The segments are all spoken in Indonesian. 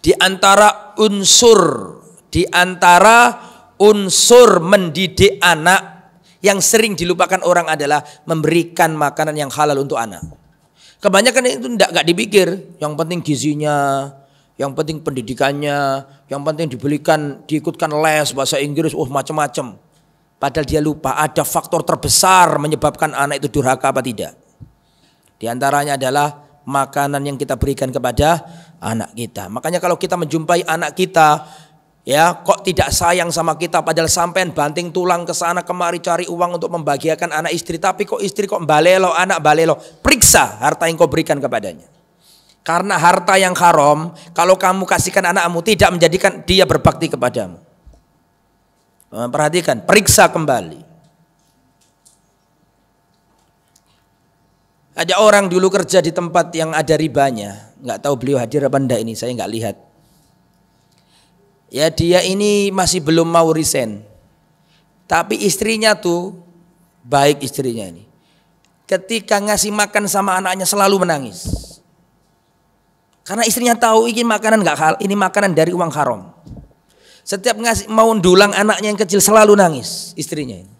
di antara unsur di antara unsur mendidik anak yang sering dilupakan orang adalah memberikan makanan yang halal untuk anak. Kebanyakan itu tidak gak dipikir, yang penting gizinya, yang penting pendidikannya, yang penting dibelikan diikutkan les bahasa Inggris, oh macam-macam. Padahal dia lupa ada faktor terbesar menyebabkan anak itu durhaka apa tidak. Di antaranya adalah makanan yang kita berikan kepada anak kita. Makanya kalau kita menjumpai anak kita ya kok tidak sayang sama kita padahal sampai banting tulang ke sana kemari cari uang untuk membahagiakan anak istri tapi kok istri kok balelo anak balelo periksa harta yang kau berikan kepadanya karena harta yang haram kalau kamu kasihkan anakmu tidak menjadikan dia berbakti kepadamu nah, perhatikan periksa kembali Ada orang dulu kerja di tempat yang ada ribanya. Nggak tahu beliau hadir apa enggak ini, saya nggak lihat. Ya dia ini masih belum mau resign. Tapi istrinya tuh, baik istrinya ini. Ketika ngasih makan sama anaknya selalu menangis. Karena istrinya tahu ini makanan nggak hal, ini makanan dari uang haram. Setiap ngasih mau dulang anaknya yang kecil selalu nangis istrinya ini.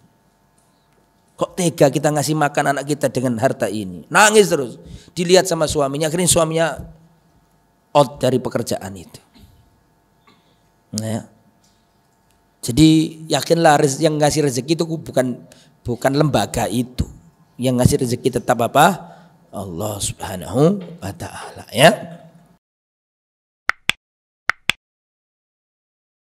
Kok tega kita ngasih makan anak kita dengan harta ini? Nangis terus. Dilihat sama suaminya, akhirnya suaminya out dari pekerjaan itu. Nah, ya. Jadi yakinlah yang ngasih rezeki itu bukan bukan lembaga itu. Yang ngasih rezeki tetap apa? Allah Subhanahu wa taala ya.